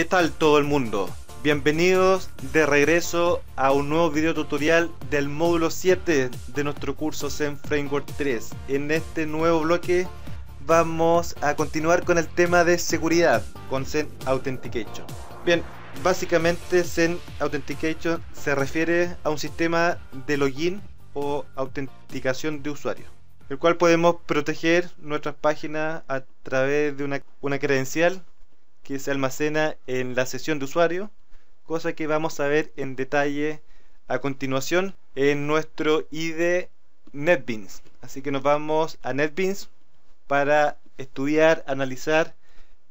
¿Qué tal todo el mundo? Bienvenidos de regreso a un nuevo video tutorial del módulo 7 de nuestro curso Zen Framework 3. En este nuevo bloque vamos a continuar con el tema de seguridad con Zen Authentication. Bien, básicamente Zen Authentication se refiere a un sistema de login o autenticación de usuario, el cual podemos proteger nuestras páginas a través de una, una credencial que se almacena en la sesión de usuario, cosa que vamos a ver en detalle a continuación en nuestro IDE NetBeans. Así que nos vamos a NetBeans para estudiar, analizar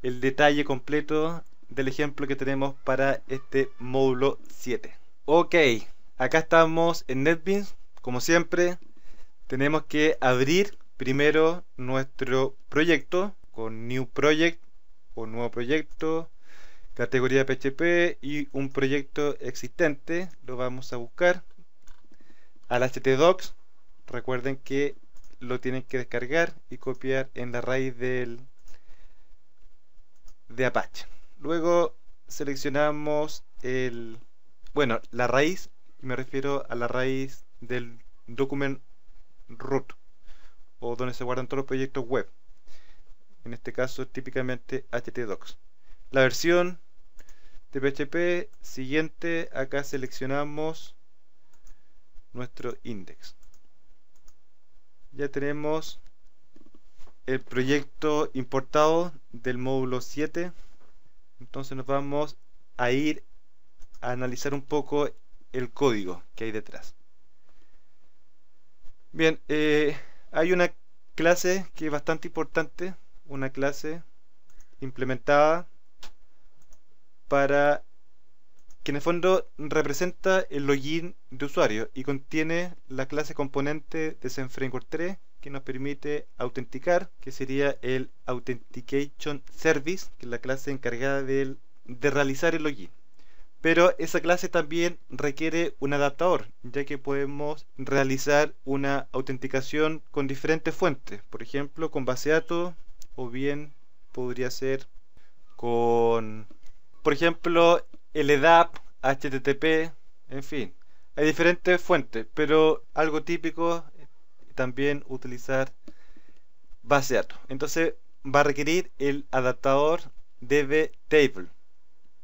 el detalle completo del ejemplo que tenemos para este módulo 7. Ok, acá estamos en NetBeans. Como siempre, tenemos que abrir primero nuestro proyecto con New Project nuevo proyecto, categoría PHP y un proyecto existente. Lo vamos a buscar al htdocs. Recuerden que lo tienen que descargar y copiar en la raíz del de Apache. Luego seleccionamos el bueno, la raíz, me refiero a la raíz del document root o donde se guardan todos los proyectos web en este caso típicamente htdocs. La versión de PHP siguiente, acá seleccionamos nuestro index. Ya tenemos el proyecto importado del módulo 7. Entonces nos vamos a ir a analizar un poco el código que hay detrás. Bien, eh, hay una clase que es bastante importante una clase implementada para que en el fondo representa el login de usuario y contiene la clase componente de ZenFramework 3 que nos permite autenticar, que sería el Authentication Service, que es la clase encargada de, de realizar el login. Pero esa clase también requiere un adaptador, ya que podemos realizar una autenticación con diferentes fuentes, por ejemplo con base de datos, o bien podría ser con, por ejemplo, el EDAP, HTTP, en fin. Hay diferentes fuentes, pero algo típico también utilizar base de datos. Entonces va a requerir el adaptador DBTable,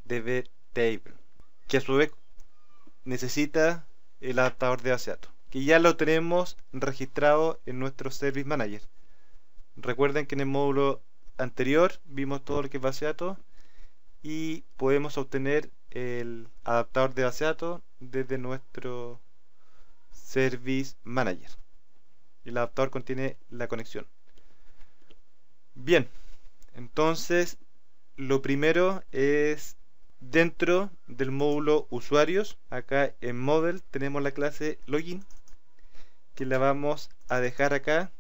DBTable, que a su vez necesita el adaptador de base de datos, que ya lo tenemos registrado en nuestro Service Manager. Recuerden que en el módulo anterior vimos todo lo que es base de datos y podemos obtener el adaptador de base de datos desde nuestro Service Manager. El adaptador contiene la conexión. Bien, entonces lo primero es dentro del módulo usuarios. Acá en Model tenemos la clase login que la vamos a dejar acá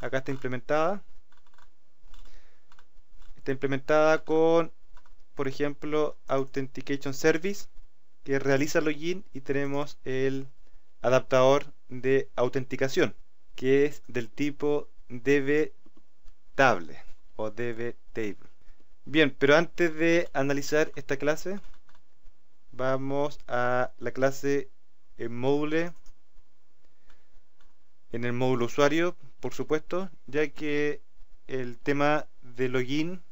acá está implementada está implementada con por ejemplo authentication service que realiza login y tenemos el adaptador de autenticación que es del tipo table o db table bien pero antes de analizar esta clase vamos a la clase en módulo en el módulo usuario por supuesto, ya que el tema de login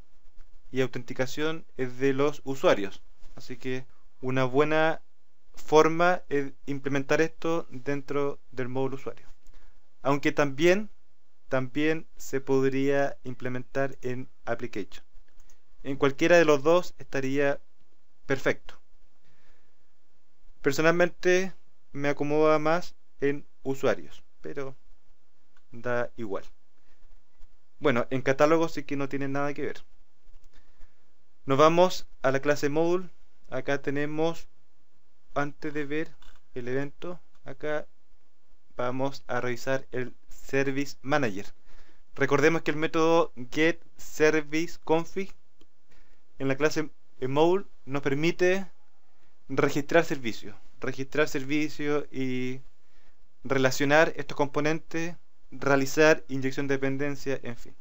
y autenticación es de los usuarios. Así que una buena forma es implementar esto dentro del módulo usuario. Aunque también, también se podría implementar en application. En cualquiera de los dos estaría perfecto. Personalmente me acomoda más en usuarios, pero da igual. Bueno, en catálogo sí que no tiene nada que ver. Nos vamos a la clase module. Acá tenemos, antes de ver el evento, acá vamos a revisar el Service Manager. Recordemos que el método getServiceConfig en la clase module nos permite registrar servicios. Registrar servicios y relacionar estos componentes realizar inyección de dependencia, en fin.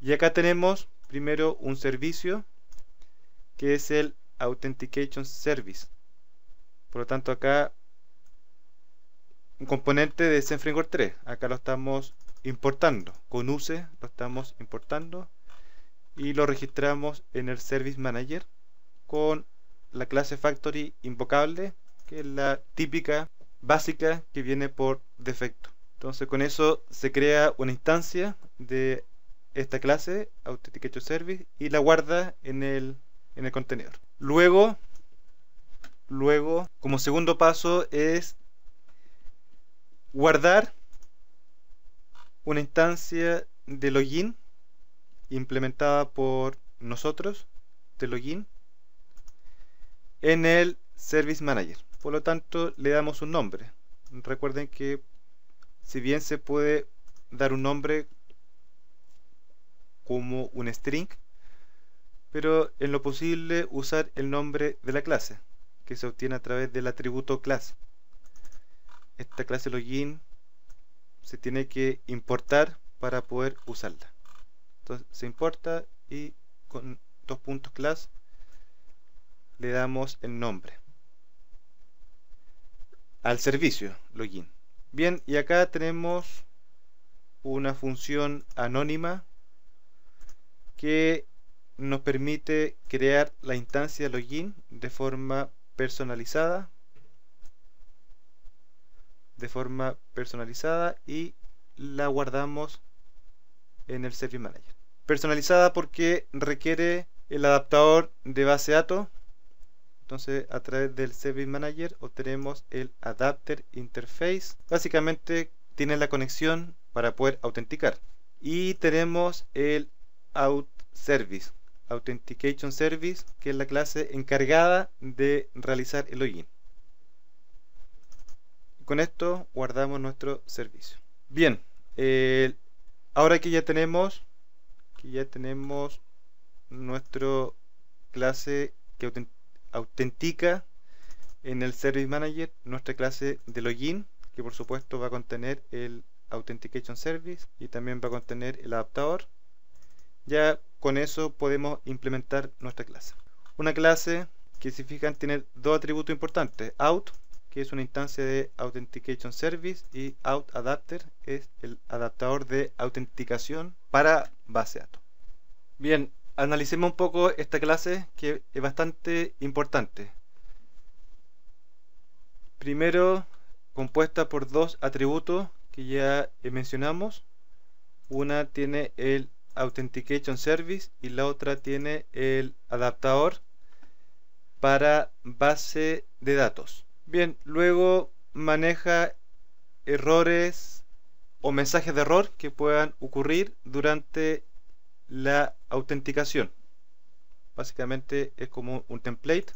Y acá tenemos primero un servicio que es el Authentication Service. Por lo tanto acá un componente de Zen Framework 3. Acá lo estamos importando. Con use lo estamos importando y lo registramos en el Service Manager con la clase Factory invocable, que es la típica básica que viene por defecto. Entonces con eso se crea una instancia de esta clase, Authentication Service, y la guarda en el, en el contenedor. Luego, luego, como segundo paso es guardar una instancia de login implementada por nosotros de login en el Service Manager. Por lo tanto, le damos un nombre. Recuerden que si bien se puede dar un nombre como un string, pero en lo posible usar el nombre de la clase, que se obtiene a través del atributo clase. Esta clase login se tiene que importar para poder usarla. Entonces se importa y con dos puntos class le damos el nombre al servicio login. Bien, y acá tenemos una función anónima que nos permite crear la instancia login de forma personalizada de forma personalizada y la guardamos en el Service Manager. Personalizada porque requiere el adaptador de base datos entonces a través del Service Manager obtenemos el Adapter Interface básicamente tiene la conexión para poder autenticar y tenemos el Out Service Authentication Service que es la clase encargada de realizar el login con esto guardamos nuestro servicio bien ahora que ya tenemos que ya tenemos nuestro clase que autentica autentica en el Service Manager nuestra clase de login, que por supuesto va a contener el Authentication Service y también va a contener el adaptador. Ya con eso podemos implementar nuestra clase. Una clase que si fijan tiene dos atributos importantes, out, que es una instancia de Authentication Service y out adapter es el adaptador de autenticación para base de datos. Bien, analicemos un poco esta clase que es bastante importante. Primero, compuesta por dos atributos que ya mencionamos. Una tiene el Authentication Service y la otra tiene el adaptador para base de datos. Bien, luego maneja errores o mensajes de error que puedan ocurrir durante la autenticación. Básicamente es como un template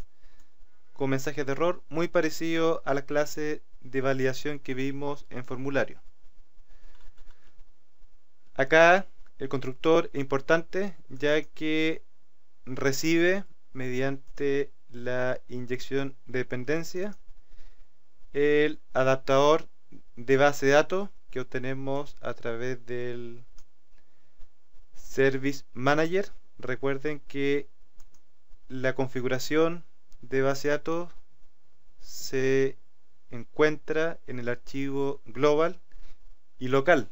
con mensajes de error muy parecido a la clase de validación que vimos en formulario. Acá el constructor es importante ya que recibe mediante la inyección de dependencia el adaptador de base de datos que obtenemos a través del Service Manager. Recuerden que la configuración de base de datos se encuentra en el archivo global y local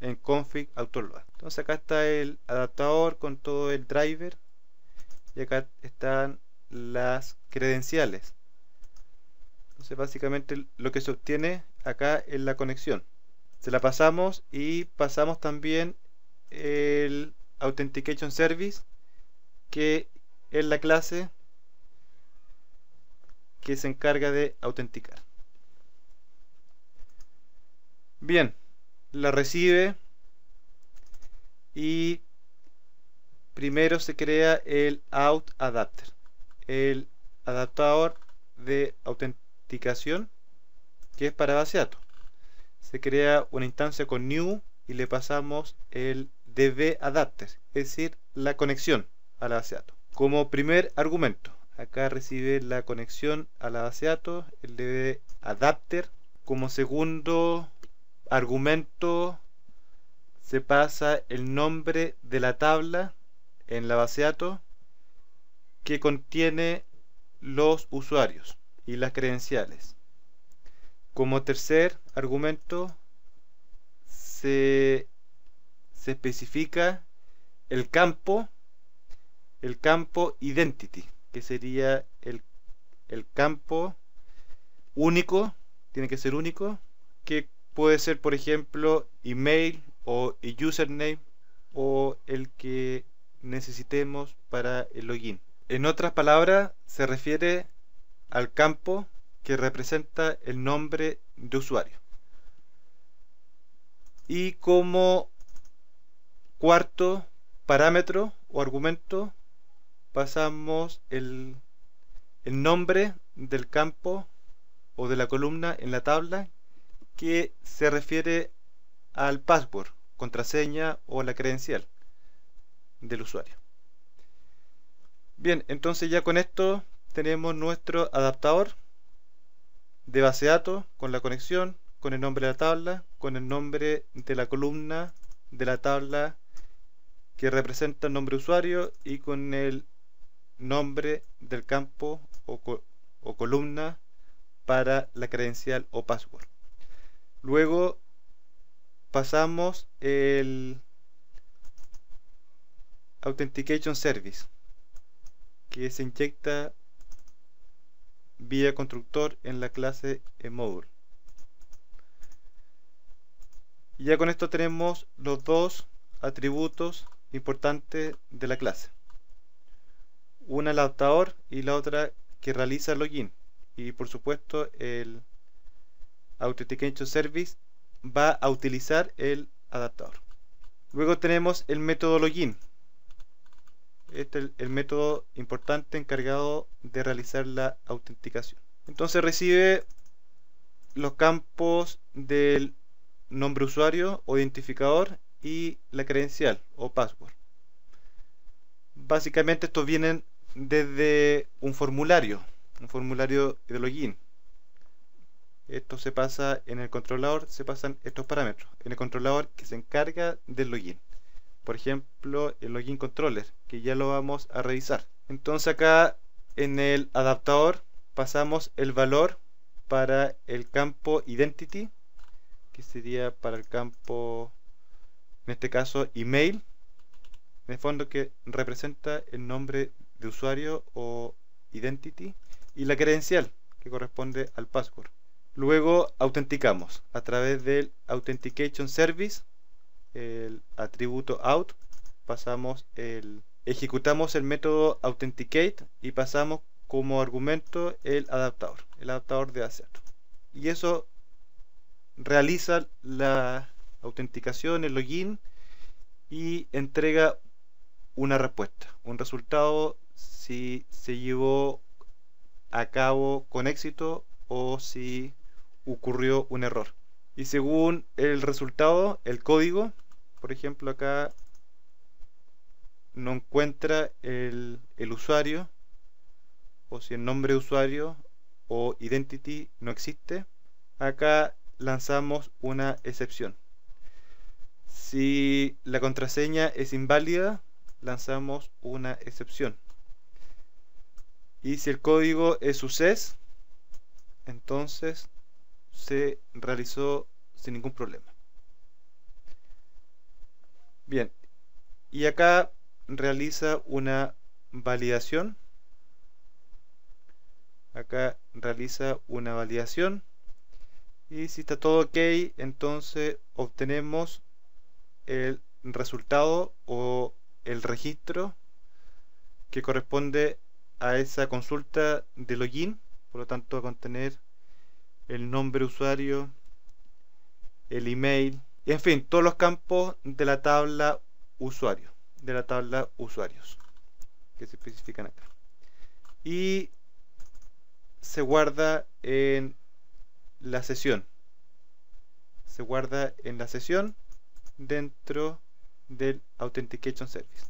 en config autoload. Entonces acá está el adaptador con todo el driver y acá están las credenciales. Entonces básicamente lo que se obtiene acá es la conexión. Se la pasamos y pasamos también el authentication service que es la clase que se encarga de autenticar. Bien, la recibe y primero se crea el out adapter, el adaptador de autenticación que es para base de datos. Se crea una instancia con new y le pasamos el debe adapter, es decir, la conexión a la base de datos. Como primer argumento, acá recibe la conexión a la base de datos, el DB adapter. Como segundo argumento, se pasa el nombre de la tabla en la base de datos que contiene los usuarios y las credenciales. Como tercer argumento, se se especifica el campo, el campo identity, que sería el, el campo único, tiene que ser único, que puede ser, por ejemplo, email o username o el que necesitemos para el login. En otras palabras, se refiere al campo que representa el nombre de usuario. Y como cuarto parámetro o argumento pasamos el, nombre del campo o de la columna en la tabla que se refiere al password, contraseña o la credencial del usuario. Bien, entonces ya con esto tenemos nuestro adaptador de base de datos con la conexión, con el nombre de la tabla, con el nombre de la columna de la tabla que representa el nombre usuario y con el nombre del campo o, columna para la credencial o password. Luego pasamos el Authentication Service que se inyecta vía constructor en la clase Module. ya con esto tenemos los dos atributos importante de la clase. Una el adaptador y la otra que realiza el login. Y por supuesto el Authentication Service va a utilizar el adaptador. Luego tenemos el método login. Este es el método importante encargado de realizar la autenticación. Entonces recibe los campos del nombre usuario o identificador y la credencial o password. Básicamente estos vienen desde un formulario, un formulario de login. Esto se pasa en el controlador, se pasan estos parámetros, en el controlador que se encarga del login. Por ejemplo, el login controller, que ya lo vamos a revisar. Entonces acá en el adaptador pasamos el valor para el campo identity, que sería para el campo en este caso email, de el fondo que representa el nombre de usuario o identity y la credencial que corresponde al password. Luego autenticamos a través del Authentication Service, el atributo out, pasamos el ejecutamos el método authenticate y pasamos como argumento el adaptador, el adaptador de Azure Y eso realiza la autenticación, el login y entrega una respuesta, un resultado si se llevó a cabo con éxito o si ocurrió un error. Y según el resultado, el código, por ejemplo acá no encuentra el, el usuario o si el nombre de usuario o identity no existe, acá lanzamos una excepción. Si la contraseña es inválida, lanzamos una excepción. Y si el código es UCES, entonces se realizó sin ningún problema. Bien, y acá realiza una validación. Acá realiza una validación. Y si está todo ok, entonces obtenemos el resultado o el registro que corresponde a esa consulta de login, por lo tanto a contener el nombre usuario, el email, y en fin, todos los campos de la tabla usuario, de la tabla usuarios que se especifican acá. Y se guarda en la sesión. Se guarda en la sesión dentro del Authentication Service.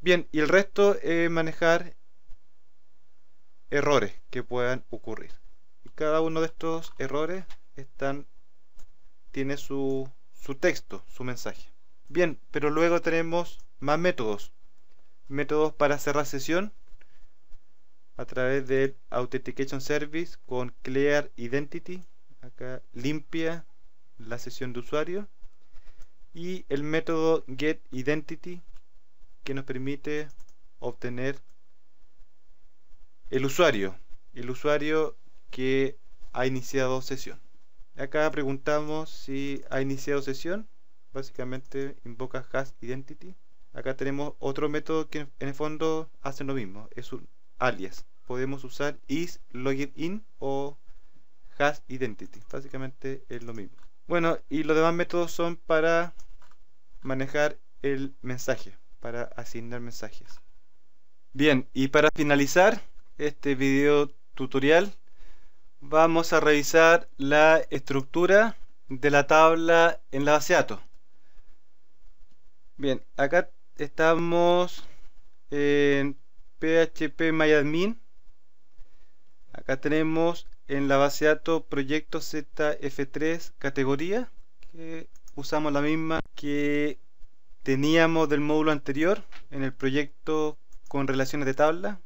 Bien, y el resto es manejar errores que puedan ocurrir. Y cada uno de estos errores están, tiene su, su texto, su mensaje. Bien, pero luego tenemos más métodos. Métodos para cerrar sesión a través del Authentication Service con Clear Identity acá limpia la sesión de usuario y el método getIdentity que nos permite obtener el usuario el usuario que ha iniciado sesión acá preguntamos si ha iniciado sesión básicamente invoca hasIdentity acá tenemos otro método que en el fondo hace lo mismo es un alias podemos usar is login o has identity. Básicamente es lo mismo. Bueno, y los demás métodos son para manejar el mensaje, para asignar mensajes. Bien, y para finalizar este video tutorial, vamos a revisar la estructura de la tabla en la base de datos. Bien, acá estamos en PHP MyAdmin. Acá tenemos en la base de datos proyecto ZF3 categoría que usamos la misma que teníamos del módulo anterior en el proyecto con relaciones de tabla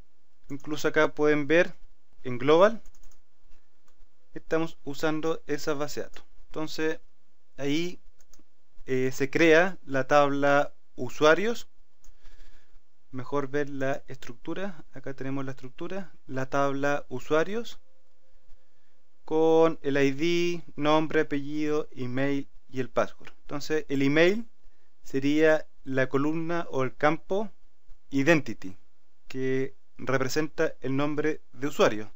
incluso acá pueden ver en global estamos usando esa base de datos entonces ahí eh, se crea la tabla usuarios mejor ver la estructura acá tenemos la estructura la tabla usuarios con el ID, nombre, apellido, email y el password. Entonces el email sería la columna o el campo identity que representa el nombre de usuario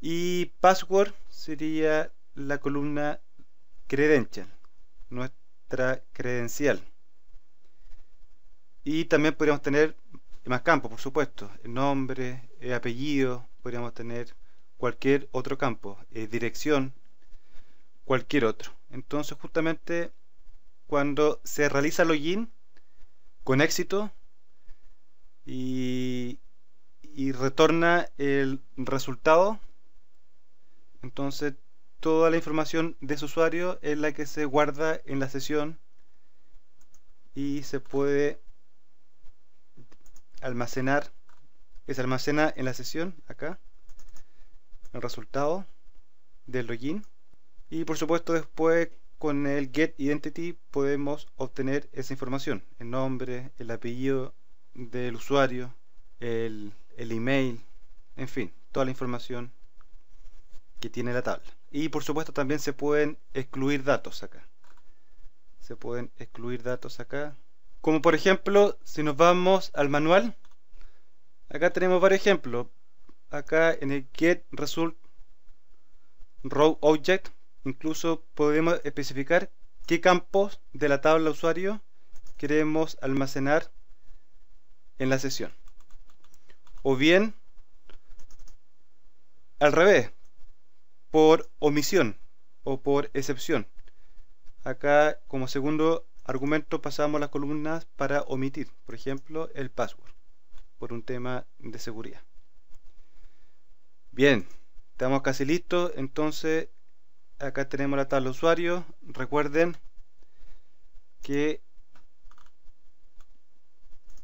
y password sería la columna credential nuestra credencial y también podríamos tener más campos por supuesto el nombre apellido podríamos tener cualquier otro campo, eh, dirección, cualquier otro. Entonces justamente cuando se realiza login con éxito y, y retorna el resultado, entonces toda la información de su usuario es la que se guarda en la sesión y se puede almacenar, se almacena en la sesión acá el resultado del login y por supuesto después con el get identity podemos obtener esa información el nombre el apellido del usuario el, el email en fin toda la información que tiene la tabla y por supuesto también se pueden excluir datos acá se pueden excluir datos acá como por ejemplo si nos vamos al manual acá tenemos varios ejemplos acá en el get result row object incluso podemos especificar qué campos de la tabla usuario queremos almacenar en la sesión o bien al revés por omisión o por excepción acá como segundo argumento pasamos las columnas para omitir por ejemplo el password por un tema de seguridad Bien, estamos casi listos. Entonces, acá tenemos la tabla usuario, Recuerden que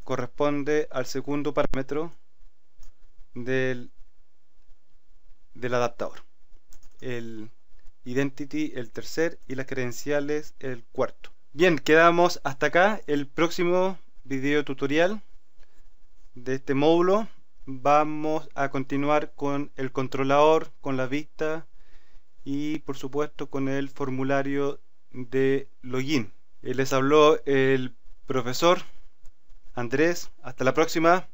corresponde al segundo parámetro del, del adaptador. El identity el tercer y las credenciales el cuarto. Bien, quedamos hasta acá. El próximo video tutorial de este módulo vamos a continuar con el controlador, con la vista y por supuesto con el formulario de login. Eh, les habló el profesor Andrés. Hasta la próxima.